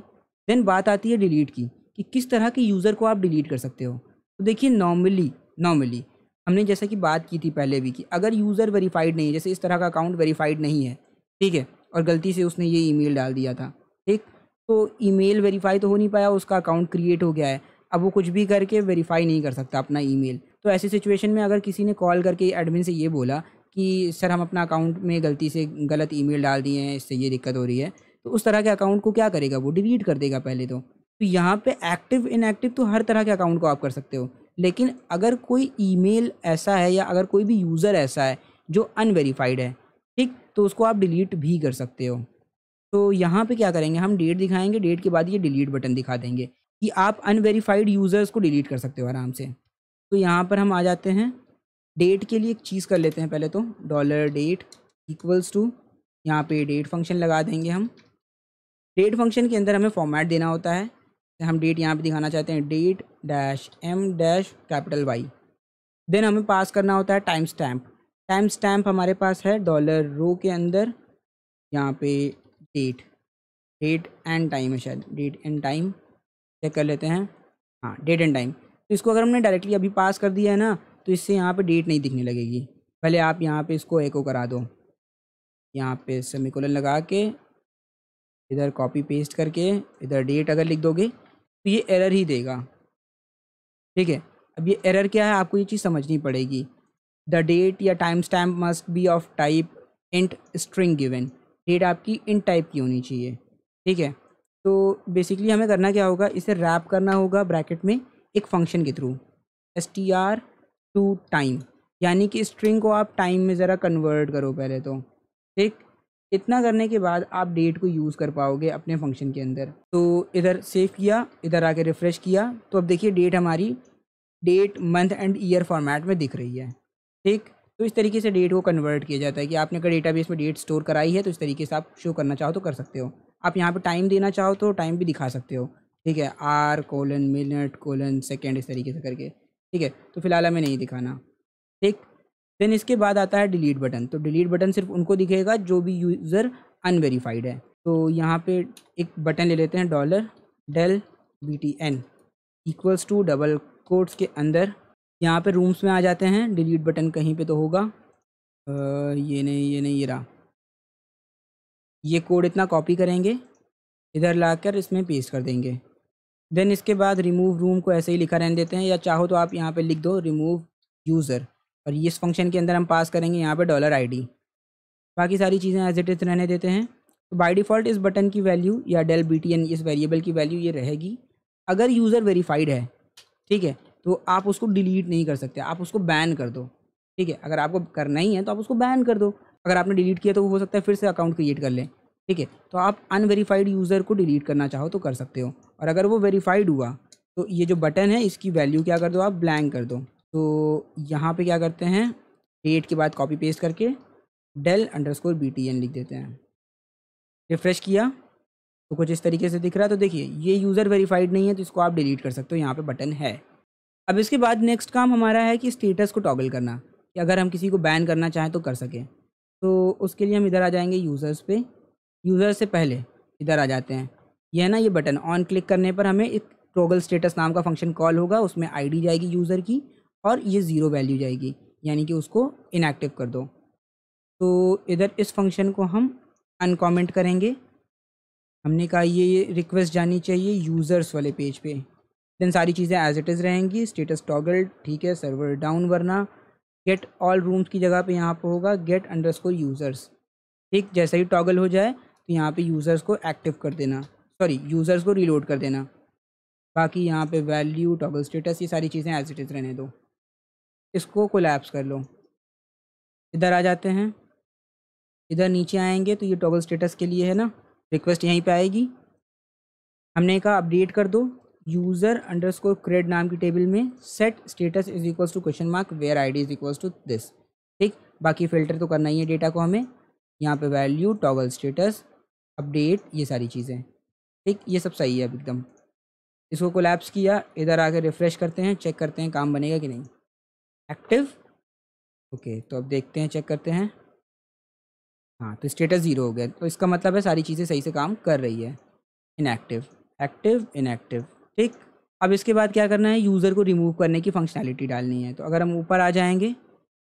देन बात आती है डिलीट की कि किस तरह के यूज़र को आप डिलीट कर सकते हो तो देखिए नॉर्मली नॉर्मली हमने जैसा कि बात की थी पहले भी कि अगर यूज़र वेरीफाइड नहीं है जैसे इस तरह का अकाउंट वेरीफाइड नहीं है ठीक है और गलती से उसने ये ईमेल डाल दिया था ठीक तो ईमेल वेरीफाई तो हो नहीं पाया उसका अकाउंट क्रिएट हो गया है अब वो कुछ भी करके वेरीफाई नहीं कर सकता अपना ईमेल तो ऐसी सिचुएशन में अगर किसी ने कॉल करके एडमिन से ये बोला कि सर हम अपना अकाउंट में गलती से गलत ईमेल डाल दिए हैं इससे ये दिक्कत हो रही है तो उस तरह के अकाउंट को क्या करेगा वो डिलीट कर देगा पहले तो तो यहाँ पे एक्टिव इनएक्टिव तो हर तरह के अकाउंट को आप कर सकते हो लेकिन अगर कोई ईमेल ऐसा है या अगर कोई भी यूज़र ऐसा है जो अनवेरीफाइड है ठीक तो उसको आप डिलीट भी कर सकते हो तो यहाँ पे क्या करेंगे हम डेट दिखाएंगे डेट के बाद ये डिलीट बटन दिखा देंगे कि आप अनवेरीफाइड यूज़र्स को डिलीट कर सकते हो आराम से तो यहाँ पर हम आ जाते हैं डेट के लिए एक चीज़ कर लेते हैं पहले तो डॉलर डेट इक्वल्स टू यहाँ पे डेट फंक्शन लगा देंगे हम डेट फंक्शन के अंदर हमें फॉर्मेट देना होता है तो हम डेट यहाँ पे दिखाना चाहते हैं date dash M dash capital Y then हमें पास करना होता है टाइम स्टैम्प टाइम स्टैम्प हमारे पास है डॉलर रो के अंदर यहाँ पे डेट डेट एंड टाइम है शायद डेट एंड टाइम चेक कर लेते हैं हाँ डेट एंड टाइम तो इसको अगर हमने डायरेक्टली अभी पास कर दिया है ना तो इससे यहाँ पे डेट नहीं दिखने लगेगी भले आप यहाँ पे इसको एको करा दो यहाँ पे सेमिकोलन लगा के इधर कॉपी पेस्ट करके इधर डेट अगर लिख दोगे तो ये एरर ही देगा ठीक है अब ये एरर क्या है आपको ये चीज़ समझनी पड़ेगी द डेट या time stamp must be of type int string given date आपकी इंट टाइप की होनी चाहिए ठीक है तो बेसिकली हमें करना क्या होगा इसे रैप करना होगा ब्रैकेट में एक फंक्शन के through S T R to time यानी कि स्ट्रिंग को आप टाइम में ज़रा कन्वर्ट करो पहले तो ठीक इतना करने के बाद आप डेट को यूज़ कर पाओगे अपने फंक्शन के अंदर तो इधर सेव किया इधर आके रिफ़्रेश किया तो अब देखिए डेट हमारी date month and year format में दिख रही है ठीक तो इस तरीके से डेट को कन्वर्ट किया जाता है कि आपने अगर डेटाबेस में डेट स्टोर कराई है तो इस तरीके से आप शो करना चाहो तो कर सकते हो आप यहाँ पे टाइम देना चाहो तो टाइम भी दिखा सकते हो ठीक है hour colon minute colon second इस तरीके से करके ठीक है तो फिलहाल हमें नहीं दिखाना ठीक देन इसके बाद आता है डिलीट बटन तो डिलीट बटन सिर्फ उनको दिखेगा जो भी यूज़र अनवेरीफाइड है तो यहाँ पे एक बटन ले लेते हैं dollar del B T N equals to double quotes के अंदर यहाँ पे रूम्स में आ जाते हैं डिलीट बटन कहीं पे तो होगा आ, ये नहीं ये नहीं ये रहा ये कोड इतना कॉपी करेंगे इधर लाकर इसमें पेस्ट कर देंगे देन इसके बाद रिमूव रूम को ऐसे ही लिखा रहने देते हैं या चाहो तो आप यहाँ पे लिख दो रिमूव यूज़र और इस फंक्शन के अंदर हम पास करेंगे यहाँ पे डॉलर आईडी बाकी सारी चीज़ें एज इट इज़ रहने देते हैं तो बाई डिफ़ॉल्ट इस बटन की वैल्यू या डेल बी टी एन इस वेरिएबल की वैल्यू ये रहेगी अगर यूज़र वेरीफाइड है ठीक है तो आप उसको डिलीट नहीं कर सकते आप उसको बैन कर दो ठीक है अगर आपको करना ही है तो आप उसको बैन कर दो अगर आपने डिलीट किया तो वो हो सकता है फिर से अकाउंट क्रिएट कर लें ठीक है तो आप अनवेरीफाइड यूज़र को डिलीट करना चाहो तो कर सकते हो और अगर वो वेरीफाइड हुआ तो ये जो बटन है इसकी वैल्यू क्या कर दो आप ब्लैंक कर दो तो यहाँ पे क्या करते हैं डेट के बाद कॉपी पेस्ट करके del underscore B T N लिख देते हैं रिफ़्रेश किया तो कुछ इस तरीके से दिख रहा है तो देखिए ये यूज़र वेरीफाइड नहीं है तो इसको आप डिलीट कर सकते हो यहाँ पे बटन है अब इसके बाद नेक्स्ट काम हमारा है कि स्टेटस को टॉगल करना कि अगर हम किसी को बैन करना चाहें तो कर सकें तो उसके लिए हम इधर आ जाएंगे यूज़र्स पे यूज़र से पहले इधर आ जाते हैं यह ना ये बटन ऑन क्लिक करने पर हमें एक टोगल स्टेटस नाम का फंक्शन कॉल होगा उसमें आईडी जाएगी यूज़र की और ये ज़ीरो वैल्यू जाएगी यानी कि उसको इनएक्टिव कर दो तो इधर इस फंक्शन को हम अनकमेंट करेंगे हमने कहा ये रिक्वेस्ट जानी चाहिए यूज़र्स वाले पेज पे देन सारी चीज़ें एज इट इज़ रहेंगी स्टेटस टॉगल ठीक है सर्वर डाउन वरना गेट ऑल रूम्स की जगह पे यहाँ पे होगा गेट अंडर स्कोर यूज़र्स ठीक जैसे ही टॉगल हो जाए तो यहाँ पे यूज़र्स को एक्टिव कर देना सॉरी यूज़र्स को रिलोड कर देना बाकी यहाँ पे वैल्यू टॉगल स्टेटस ये सारी चीज़ें एज इट इज़ रहने दो इसको कोलैप्स कर लो इधर आ जाते हैं इधर नीचे आएंगे तो ये टॉगल स्टेटस के लिए है ना रिक्वेस्ट यहीं पर आएगी हमने कहा अपडेट कर दो यूज़र अंडर स्कोर क्रेड नाम की टेबल में set status is equal to question mark where I D is equals to this ठीक बाकी फिल्टर तो करना ही है डेटा को हमें यहाँ पे वैल्यू टॉगल स्टेटस अपडेट ये सारी चीज़ें ठीक ये सब सही है अब एकदम इसको कोलैप्स किया इधर आके रिफ़्रेश करते हैं चेक करते हैं काम बनेगा कि नहीं एक्टिव ओके तो अब देखते हैं चेक करते हैं हाँ तो स्टेटस ज़ीरो हो गया तो इसका मतलब है सारी चीज़ें सही से काम कर रही है इनएक्टिव एक्टिव इनएक्टिव ठीक अब इसके बाद क्या करना है यूज़र को रिमूव करने की फंक्शनैलिटी डालनी है तो अगर हम ऊपर आ जाएंगे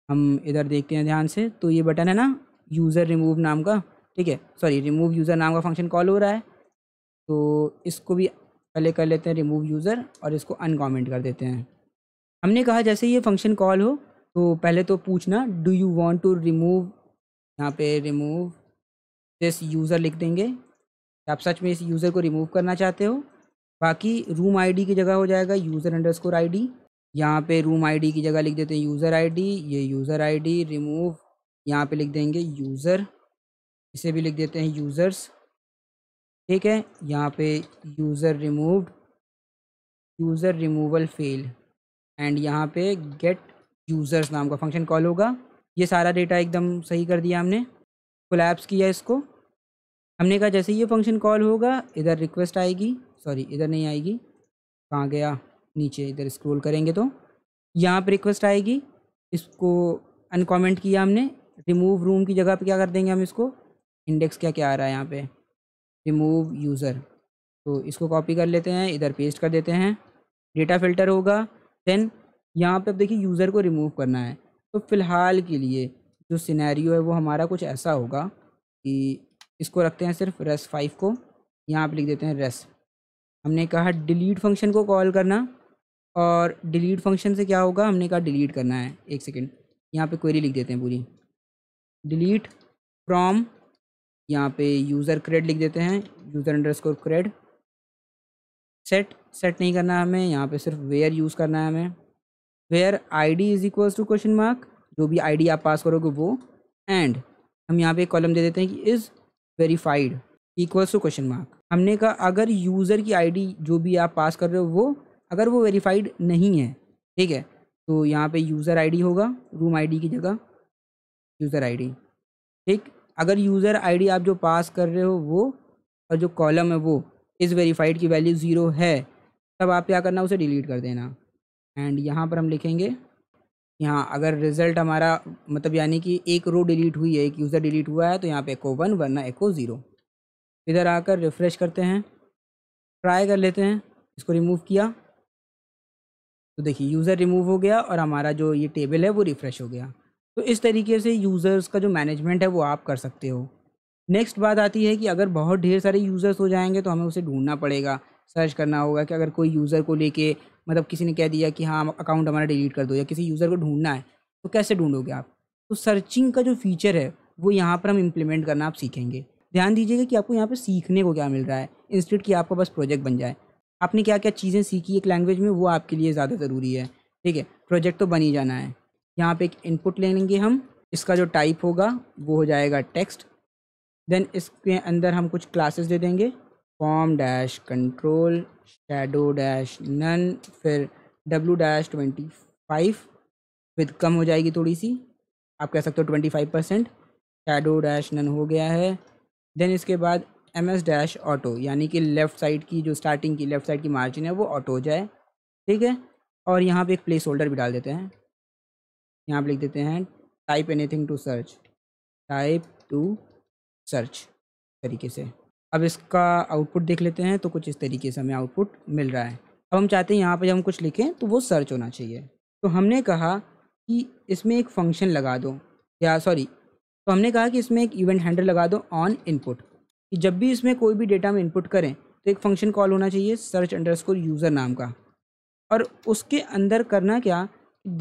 हम इधर देखते हैं ध्यान से तो ये बटन है ना यूज़र रिमूव नाम का ठीक है सॉरी रिमूव यूज़र नाम का फंक्शन कॉल हो रहा है तो इसको भी पहले कर लेते हैं रिमूव यूज़र और इसको अनकॉमेंट कर देते हैं हमने कहा जैसे ये फंक्शन कॉल हो तो पहले तो पूछना do you want to remove यहाँ पे रिमूव दिस यूज़र लिख देंगे आप सच में इस यूज़र को रिमूव करना चाहते हो बाकी रूम आईडी की जगह हो जाएगा यूज़र अंडरस्कोर आईडी यहाँ पे रूम आईडी की जगह लिख देते हैं यूज़र आईडी ये यूज़र आईडी रिमूव यहाँ पे लिख देंगे यूज़र इसे भी लिख देते हैं यूज़र्स ठीक है यहाँ पे user remove user removal fail and यहाँ पे गेट यूज़र्स नाम का फंक्शन कॉल होगा ये सारा डेटा एकदम सही कर दिया हमने कोलैप्स किया इसको हमने कहा जैसे ये फंक्शन कॉल होगा इधर रिक्वेस्ट आएगी सॉरी इधर नहीं आएगी कहाँ गया नीचे इधर स्क्रॉल करेंगे तो यहाँ पर रिक्वेस्ट आएगी इसको अनकमेंट किया हमने रिमूव रूम की जगह पे क्या कर देंगे हम इसको इंडेक्स क्या क्या आ रहा है यहाँ पे रिमूव यूज़र तो इसको कॉपी कर लेते हैं इधर पेस्ट कर देते हैं डेटा फिल्टर होगा देन यहाँ पे अब देखिए यूज़र को रिमूव करना है तो फ़िलहाल के लिए जो सिनेरियो है वो हमारा कुछ ऐसा होगा कि इसको रखते हैं सिर्फ रेस फाइव को यहाँ पे लिख देते हैं रेस्ट हमने कहा डिलीट फंक्शन को कॉल करना और डिलीट फंक्शन से क्या होगा हमने कहा डिलीट करना है एक सेकेंड यहाँ पे क्वेरी लिख देते हैं पूरी डिलीट फ्रॉम यहाँ पे यूज़र क्रेड लिख देते हैं user underscore cred set set नहीं करना है हमें यहाँ पे सिर्फ वेयर यूज़ करना है हमें where I D is equals to question mark जो भी आई डी आप पास करोगे वो एंड हम यहाँ पे कॉलम दे देते हैं कि is verified equals to question mark हमने कहा अगर यूज़र की आईडी जो भी आप पास कर रहे हो वो अगर वो वेरीफाइड नहीं है ठीक है तो यहाँ पे यूज़र आईडी होगा रूम आईडी की जगह यूज़र आईडी ठीक अगर यूज़र आईडी आप जो पास कर रहे हो वो और जो कॉलम है वो इस वेरीफाइड की वैल्यू ज़ीरो है तब आप क्या करना उसे डिलीट कर देना एंड यहाँ पर हम लिखेंगे यहाँ अगर रिज़ल्ट हमारा मतलब यानी कि एक रो डिलीट हुई है एक यूज़र डिलीट हुआ है तो यहाँ पे एको वन वरना एको ज़ीरो इधर आकर रिफ़्रेश करते हैं ट्राई कर लेते हैं इसको रिमूव किया तो देखिए यूज़र रिमूव हो गया और हमारा जो ये टेबल है वो रिफ़्रेश हो गया तो इस तरीके से यूज़र्स का जो मैनेजमेंट है वो आप कर सकते हो नेक्स्ट बात आती है कि अगर बहुत ढेर सारे यूज़र्स हो जाएंगे तो हमें उसे ढूंढना पड़ेगा सर्च करना होगा कि अगर कोई यूज़र को लेके मतलब किसी ने कह दिया कि हाँ अकाउंट हमारा डिलीट कर दो या किसी यूज़र को ढूंढना है तो कैसे ढूंढोगे आप तो सर्चिंग का जो फीचर है वो यहाँ पर हम इम्प्लीमेंट करना आप सीखेंगे ध्यान दीजिएगा कि आपको यहाँ पर सीखने को क्या मिल रहा है इंस्टीट्यूट कि आपका बस प्रोजेक्ट बन जाए आपने क्या क्या चीज़ें सीखी एक लैंग्वेज में वो आपके लिए ज़्यादा ज़रूरी है ठीक है प्रोजेक्ट तो बन ही जाना है यहाँ पे एक इनपुट ले लेंगे हम इसका जो टाइप होगा वो हो जाएगा टेक्स्ट देन इसके अंदर हम कुछ क्लासेस दे देंगे form dash control shadow dash none फिर W dash twenty five with कम हो जाएगी थोड़ी सी आप कह सकते हो twenty five percent shadow dash none हो गया है देन इसके बाद एम एस डैश ऑटो यानी कि लेफ़्ट साइड की जो स्टार्टिंग की लेफ़्ट साइड की मार्जिन है वो ऑटो हो जाए ठीक है और यहाँ पे एक प्लेस होल्डर भी डाल देते हैं यहाँ पे लिख देते हैं type anything to search type to search तरीके से अब इसका आउटपुट देख लेते हैं तो कुछ इस तरीके से हमें आउटपुट मिल रहा है अब हम चाहते हैं यहाँ पर जब हम कुछ लिखें तो वो सर्च होना चाहिए तो हमने कहा कि इसमें एक फंक्शन लगा दो या सॉरी तो हमने कहा कि इसमें एक इवेंट हैंडल लगा दो ऑन इनपुट कि जब भी इसमें कोई भी डेटा हम इनपुट करें तो एक फंक्शन कॉल होना चाहिए सर्च अंडरस्कोर यूज़र नाम का और उसके अंदर करना क्या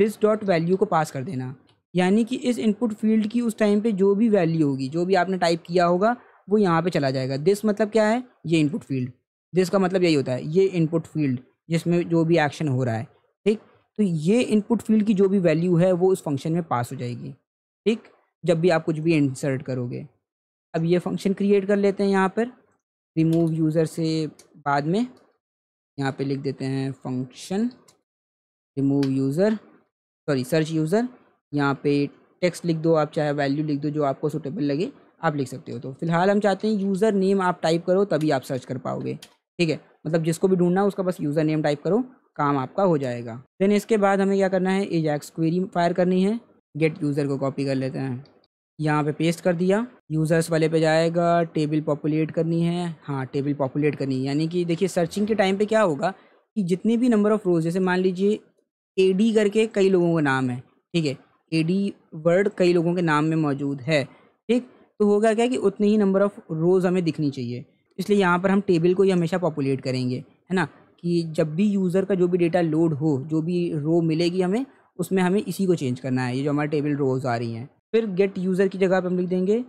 दिस डॉट वैल्यू को पास कर देना यानी कि इस इनपुट फील्ड की उस टाइम पे जो भी वैल्यू होगी जो भी आपने टाइप किया होगा वो यहाँ पे चला जाएगा दिस मतलब क्या है ये इनपुट फील्ड दिस का मतलब यही होता है ये इनपुट फील्ड जिसमें जो भी एक्शन हो रहा है ठीक तो ये इनपुट फील्ड की जो भी वैल्यू है वो उस फंक्शन में पास हो जाएगी ठीक जब भी आप कुछ भी इंसर्ट करोगे अब ये फंक्शन क्रिएट कर लेते हैं यहाँ पर रिमूव यूज़र से बाद में यहाँ पे लिख देते हैं function remove user sorry search user यहाँ पे टेक्स्ट लिख दो आप चाहे वैल्यू लिख दो जो आपको सूटेबल लगे आप लिख सकते हो तो फिलहाल हम चाहते हैं यूज़र नेम आप टाइप करो तभी आप सर्च कर पाओगे ठीक है मतलब जिसको भी ढूंढना है उसका बस यूज़र नेम टाइप करो काम आपका हो जाएगा देन इसके बाद हमें क्या करना है एजैक्स क्वेरी फायर करनी है गेट यूज़र को कॉपी कर लेते हैं यहाँ पे पेस्ट कर दिया यूज़र्स वाले पे जाएगा टेबल पॉपुलेट करनी है हाँ टेबल पॉपुलेट करनी है यानी कि देखिए सर्चिंग के टाइम पे क्या होगा कि जितने भी नंबर ऑफ़ रोज जैसे मान लीजिए ए डी करके कई लोगों का नाम है ठीक है ए डी वर्ड कई लोगों के नाम में मौजूद है ठीक तो होगा क्या कि उतने ही नंबर ऑफ़ रोज़ हमें दिखनी चाहिए इसलिए यहाँ पर हम टेबल को ही हमेशा पॉपुलेट करेंगे है ना कि जब भी यूज़र का जो भी डेटा लोड हो जो भी रो मिलेगी हमें उसमें हमें इसी को चेंज करना है ये जो हमारे टेबल रोज़ आ रही हैं फिर गेट यूज़र की जगह पर हम लिख देंगे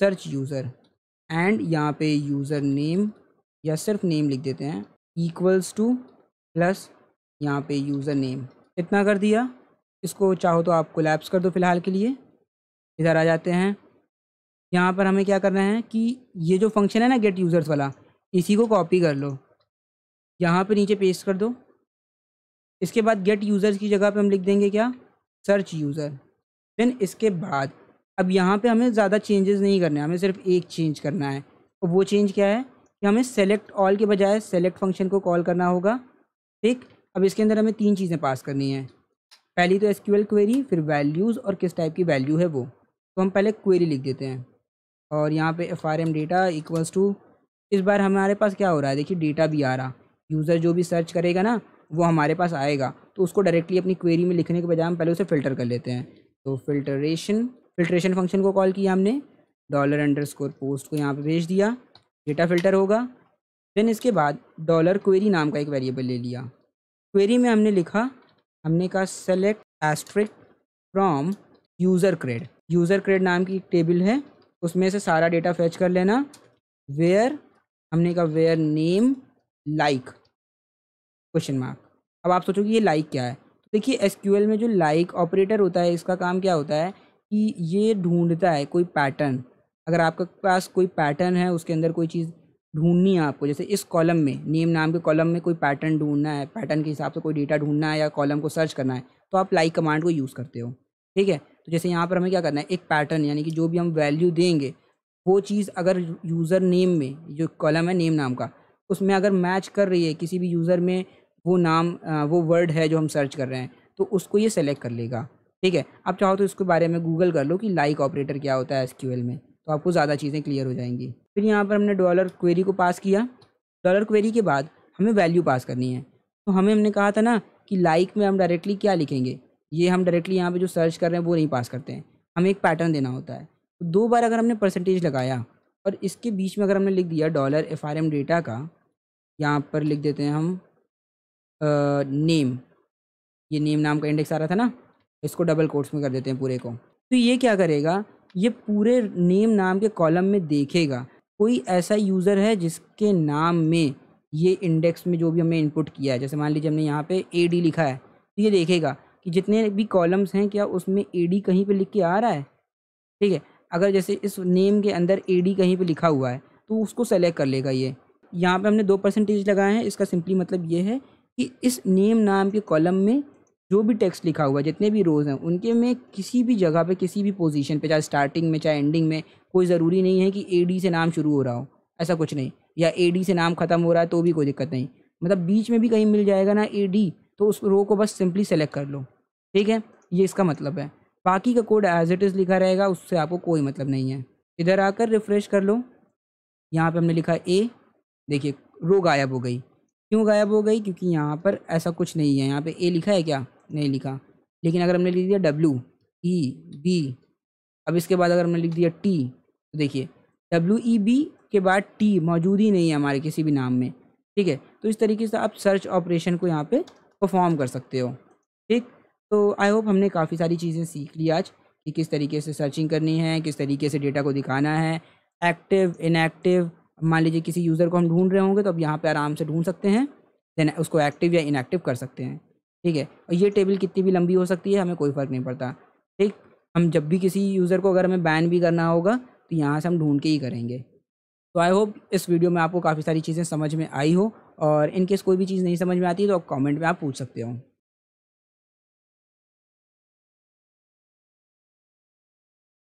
सर्च यूज़र एंड यहाँ पे यूज़र नेम या सिर्फ नेम लिख देते हैं इक्वल्स टू प्लस यहाँ पे यूज़र नेम इतना कर दिया इसको चाहो तो आप कोलैप्स कर दो फिलहाल के लिए इधर आ जाते हैं यहाँ पर हमें क्या करना है कि ये जो फंक्शन है ना गेट यूज़र्स वाला इसी को कॉपी कर लो यहाँ पे नीचे पेस्ट कर दो इसके बाद गेट यूज़र्स की जगह पे हम लिख देंगे क्या सर्च यूज़र देन इसके बाद अब यहाँ पे हमें ज़्यादा चेंजेस नहीं करने हमें सिर्फ एक चेंज करना है और वो चेंज क्या है कि हमें सेलेक्ट ऑल के बजाय सेलेक्ट फंक्शन को कॉल करना होगा ठीक अब इसके अंदर हमें तीन चीज़ें पास करनी है पहली तो एस क्वेरी फिर वैल्यूज़ और किस टाइप की वैल्यू है वो तो हम पहले क्वेरी लिख देते हैं और यहाँ पर F R M data equals to इस बार हमारे पास क्या हो रहा है देखिए डेटा भी आ रहा यूज़र जो भी सर्च करेगा ना वो हमारे पास आएगा तो उसको डायरेक्टली अपनी क्वेरी में लिखने के बजाय हम पहले उसे फ़िल्टर कर लेते हैं तो फिल्टरेशन फिल्ट्रेशन फंक्शन को कॉल किया हमने डॉलर अंडर स्कोर पोस्ट को यहाँ पर भेज दिया डेटा फिल्टर होगा देन इसके बाद डॉलर क्वेरी नाम का एक वेरिएबल ले लिया क्वेरी में हमने लिखा हमने कहा select asterisk from user cred user cred नाम की एक टेबल है उसमें से सारा डेटा फैच कर लेना वेयर हमने कहा where name like question mark अब आप सोचोगे ये लाइक क्या है तो देखिए एस में जो लाइक ऑपरेटर होता है इसका काम क्या होता है कि ये ढूंढता है कोई पैटर्न अगर आपके पास कोई पैटर्न है उसके अंदर कोई चीज़ ढूंढनी है आपको जैसे इस कॉलम में नेम नाम के कॉलम में कोई पैटर्न ढूंढना है पैटर्न के हिसाब से कोई डेटा ढूंढना है या कॉलम को सर्च करना है तो आप लाइक कमांड को यूज़ करते हो ठीक है तो जैसे यहाँ पर हमें क्या करना है एक पैटर्न यानी कि जो भी हम वैल्यू देंगे वो चीज़ अगर यूज़र नेम में जो कॉलम है नेम नाम का उसमें अगर मैच कर रही है किसी भी यूज़र में वो नाम वो वर्ड है जो हम सर्च कर रहे हैं तो उसको ये सेलेक्ट कर लेगा ठीक है आप चाहो तो इसके बारे में गूगल कर लो कि लाइक ऑपरेटर क्या होता है एस में तो आपको ज़्यादा चीज़ें क्लियर हो जाएंगी फिर यहाँ पर हमने डॉलर क्वेरी को पास किया डॉलर क्वेरी के बाद हमें वैल्यू पास करनी है तो हमें हमने कहा था ना कि लाइक में हम डायरेक्टली क्या लिखेंगे ये हम डायरेक्टली यहाँ पर जो सर्च कर रहे हैं वो नहीं पास करते हैं हमें एक पैटर्न देना होता है तो दो बार अगर हमने परसेंटेज लगाया और इसके बीच में अगर हमने लिख दिया dollar F R M data का यहाँ पर लिख देते हैं हम नेम ये नेम नाम का इंडेक्स आ रहा था ना इसको डबल कोट्स में कर देते हैं पूरे को तो ये क्या करेगा ये पूरे नेम नाम के कॉलम में देखेगा कोई ऐसा यूज़र है जिसके नाम में ये इंडेक्स में जो भी हमने इनपुट किया है जैसे मान लीजिए हमने यहाँ पे ए डी लिखा है तो ये देखेगा कि जितने भी कॉलम्स हैं क्या उसमें ए डी कहीं पे लिख के आ रहा है ठीक है अगर जैसे इस नेम के अंदर ए डी कहीं पे लिखा हुआ है तो उसको सेलेक्ट कर लेगा ये यहाँ पे हमने दो परसेंटेज लगाए हैं इसका सिंपली मतलब ये है कि इस नेम नाम के कॉलम में जो भी टेक्स्ट लिखा हुआ है जितने भी रोज़ हैं उनके में किसी भी जगह पे किसी भी पोजीशन पे चाहे स्टार्टिंग में चाहे एंडिंग में कोई ज़रूरी नहीं है कि ए डी से नाम शुरू हो रहा हो ऐसा कुछ नहीं या ए डी से नाम ख़त्म हो रहा है तो भी कोई दिक्कत नहीं मतलब बीच में भी कहीं मिल जाएगा ना ए डी तो उस रो को बस सिंपली सेलेक्ट कर लो ठीक है ये इसका मतलब है बाकी का कोड एज इट इज़ लिखा रहेगा उससे आपको कोई मतलब नहीं है इधर आकर रिफ़्रेश कर लो यहाँ पे हमने लिखा ए देखिए रो गायब हो गई क्यों गायब हो गई क्योंकि यहाँ पर ऐसा कुछ नहीं है यहाँ पे ए लिखा है क्या नहीं लिखा लेकिन अगर हमने लिख दिया डब्लू ई बी अब इसके बाद अगर हमने लिख दिया टी तो देखिए डब्ल्यू ई बी के बाद टी मौजूद ही नहीं है हमारे किसी भी नाम में ठीक है तो इस तरीके से आप सर्च ऑपरेशन को यहाँ परफॉर्म कर सकते हो ठीक तो आई होप हमने काफ़ी सारी चीज़ें सीख ली आज कि किस तरीके से सर्चिंग करनी है किस तरीके से डेटा को दिखाना है एक्टिव इनएक्टिव मान लीजिए किसी यूज़र को हम ढूंढ रहे होंगे तो अब यहाँ पे आराम से ढूंढ सकते हैं देन उसको एक्टिव या इनएक्टिव कर सकते हैं ठीक है और ये टेबल कितनी भी लंबी हो सकती है हमें कोई फ़र्क नहीं पड़ता ठीक हम जब भी किसी यूज़र को अगर हमें बैन भी करना होगा तो यहाँ से हम ढूंढ के ही करेंगे तो आई होप इस वीडियो में आपको काफ़ी सारी चीज़ें समझ में आई हो और इनकेस कोई भी चीज़ नहीं समझ में आती तो आप कॉमेंट में आप पूछ सकते हो